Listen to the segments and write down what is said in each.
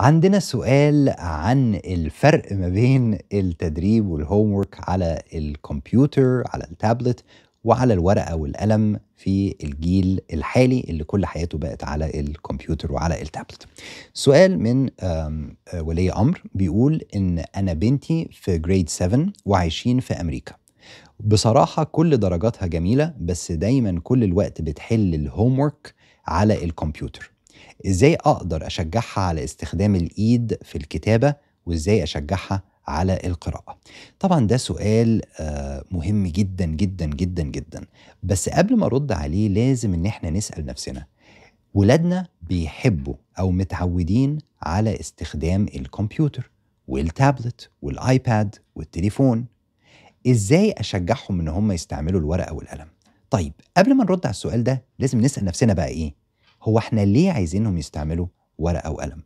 عندنا سؤال عن الفرق ما بين التدريب والهوم على الكمبيوتر على التابلت وعلى الورقة والقلم في الجيل الحالي اللي كل حياته بقت على الكمبيوتر وعلى التابلت سؤال من آه، ولي أمر بيقول إن أنا بنتي في جريد 7 وعايشين في أمريكا بصراحة كل درجاتها جميلة بس دايما كل الوقت بتحل الهوم على الكمبيوتر ازاي اقدر اشجعها على استخدام الايد في الكتابه وازاي اشجعها على القراءة. طبعا ده سؤال آه، مهم جدا جدا جدا جدا بس قبل ما ارد عليه لازم ان احنا نسأل نفسنا ولادنا بيحبوا او متعودين على استخدام الكمبيوتر والتابلت والايباد والتليفون ازاي اشجعهم ان هم يستعملوا الورقة والقلم؟ طيب قبل ما نرد على السؤال ده لازم نسأل نفسنا بقى ايه؟ هو احنا ليه عايزينهم يستعملوا ورقه وقلم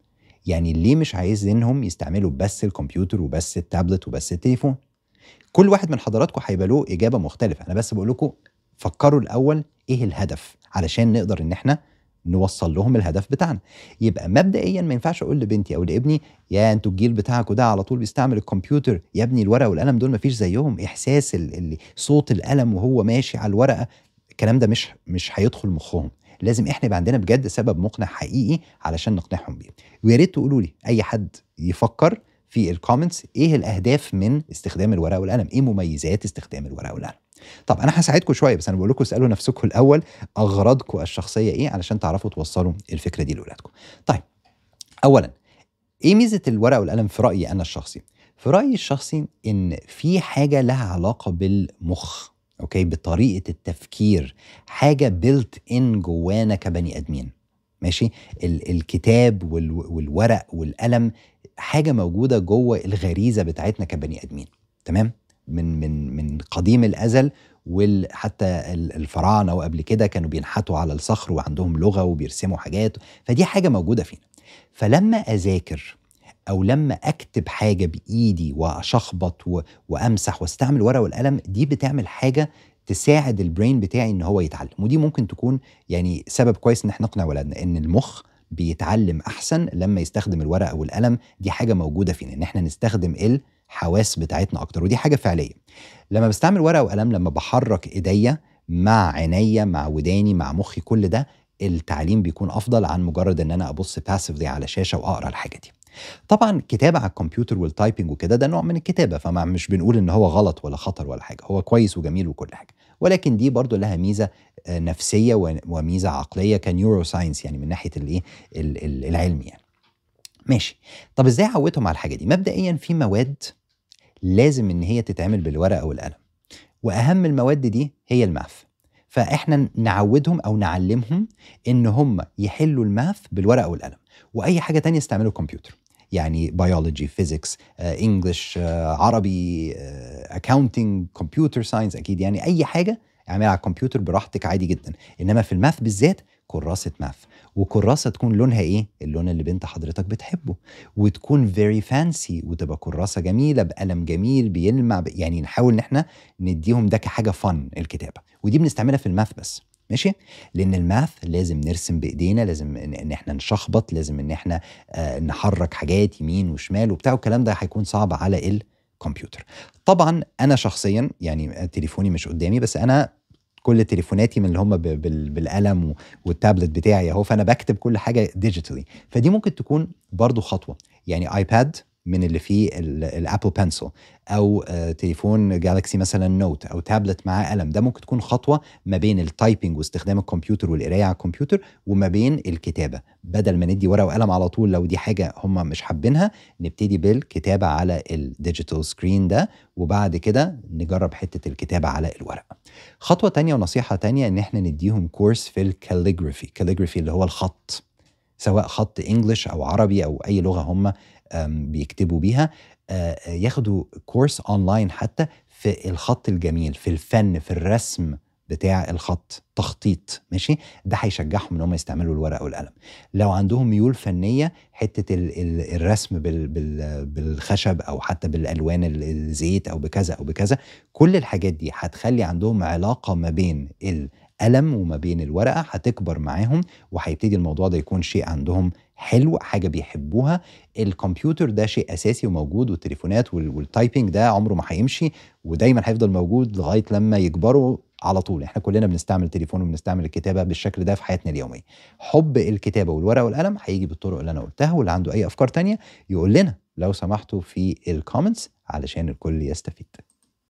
يعني ليه مش عايزينهم يستعملوا بس الكمبيوتر وبس التابلت وبس التليفون كل واحد من حضراتكم هيبقى له اجابه مختلفه انا بس بقول لكم فكروا الاول ايه الهدف علشان نقدر ان احنا نوصل لهم الهدف بتاعنا يبقى مبدئيا ما ينفعش اقول لبنتي او لابني يا انتوا الجيل بتاعكوا ده على طول بيستعمل الكمبيوتر يا ابني الورقه والقلم دول ما فيش زيهم احساس صوت القلم وهو ماشي على الورقه الكلام ده مش مش هيدخل مخهم لازم احنا يبقى عندنا بجد سبب مقنع حقيقي علشان نقنعهم بيه ويا ريت تقولوا لي اي حد يفكر في الكومنتس ايه الاهداف من استخدام الورقه والقلم ايه مميزات استخدام الورقه والقلم طب انا هساعدكم شويه بس انا بقول لكم اسالوا نفسكم الاول اغراضكم الشخصيه ايه علشان تعرفوا توصلوا الفكره دي لاولادكم طيب اولا ايه ميزه الورقه والقلم في رايي انا الشخصي في رايي الشخصي ان في حاجه لها علاقه بالمخ اوكي بطريقه التفكير حاجه بيلت ان جوانا كبني ادمين ماشي الكتاب والورق والقلم حاجه موجوده جوه الغريزه بتاعتنا كبني ادمين تمام من من من قديم الازل وحتى الفراعنه وقبل كده كانوا بينحتوا على الصخر وعندهم لغه وبيرسموا حاجات فدي حاجه موجوده فينا فلما اذاكر او لما اكتب حاجه بايدي واشخبط وامسح واستعمل ورقه والقلم دي بتعمل حاجه تساعد البرين بتاعي ان هو يتعلم ودي ممكن تكون يعني سبب كويس ان احنا نقنع ولادنا ان المخ بيتعلم احسن لما يستخدم الورقه والقلم دي حاجه موجوده فينا ان احنا نستخدم الحواس بتاعتنا اكتر ودي حاجه فعليه لما بستعمل ورقه وقلم لما بحرك ايديا مع عينيا مع وداني مع مخي كل ده التعليم بيكون افضل عن مجرد ان انا ابص باسفلي على شاشه واقرا الحاجه دي طبعا كتابه على الكمبيوتر والتايبنج وكده ده نوع من الكتابه فما مش بنقول ان هو غلط ولا خطر ولا حاجه هو كويس وجميل وكل حاجه ولكن دي برضو لها ميزه آه، نفسيه وميزه عقليه كنيورو ساينس يعني من ناحيه الايه العلم يعني ماشي طب ازاي عودتهم على الحاجه دي مبدئيا في مواد لازم ان هي تتعمل بالورقه والقلم واهم المواد دي هي الماث فاحنا نعودهم او نعلمهم ان هم يحلوا الماث بالورقه والقلم واي حاجه تانية استعملوا الكمبيوتر يعني بيولوجي فيزيكس انجلش عربي اكاونتنج كمبيوتر ساينس اكيد يعني اي حاجه اعملها على الكمبيوتر براحتك عادي جدا انما في الماث بالذات كراسه ماث وكراسه تكون لونها ايه اللون اللي بنت حضرتك بتحبه وتكون فيري فانسي وتبقى كراسه جميله بقلم جميل بيلمع ب... يعني نحاول ان احنا نديهم ده كحاجه فن الكتابه ودي بنستعملها في الماث بس ماشي لان الماث لازم نرسم بايدينا لازم ان احنا نشخبط لازم ان احنا آه، نحرك حاجات يمين وشمال وبتاع والكلام ده هيكون صعب على الكمبيوتر طبعا انا شخصيا يعني تليفوني مش قدامي بس انا كل تليفوناتي من اللي هم بالقلم والتابلت بتاعي اهو فانا بكتب كل حاجه ديجيتالي فدي ممكن تكون برضو خطوه يعني ايباد من اللي فيه الابل بنسل او آه، تليفون جالكسي مثلا نوت او تابلت معاه قلم ده ممكن تكون خطوه ما بين التايبنج واستخدام الكمبيوتر والقرايه على الكمبيوتر وما بين الكتابه بدل ما ندي ورقه وقلم على طول لو دي حاجه هم مش حابينها نبتدي بالكتابه على الديجيتال سكرين ده وبعد كده نجرب حته الكتابه على الورقه خطوه تانية ونصيحه تانية ان احنا نديهم كورس في الكاليجرافي كاليجرافي اللي هو الخط سواء خط انجلش او عربي او اي لغه هم بيكتبوا بيها آه، آه، ياخدوا كورس اونلاين حتى في الخط الجميل في الفن في الرسم بتاع الخط تخطيط ماشي ده هيشجعهم ان هم يستعملوا الورقه والقلم لو عندهم ميول فنيه حته الرسم بالخشب او حتى بالالوان الزيت او بكذا او بكذا كل الحاجات دي هتخلي عندهم علاقه ما بين قلم وما بين الورقه هتكبر معاهم وهيبتدي الموضوع ده يكون شيء عندهم حلو حاجه بيحبوها الكمبيوتر ده شيء اساسي وموجود والتليفونات والتايبنج ده عمره ما هيمشي ودايما هيفضل موجود لغايه لما يكبروا على طول احنا كلنا بنستعمل التليفون وبنستعمل الكتابه بالشكل ده في حياتنا اليوميه حب الكتابه والورقه والقلم هيجي بالطرق اللي انا قلتها واللي عنده اي افكار تانية يقول لنا لو سمحتوا في الكومنتس علشان الكل يستفيد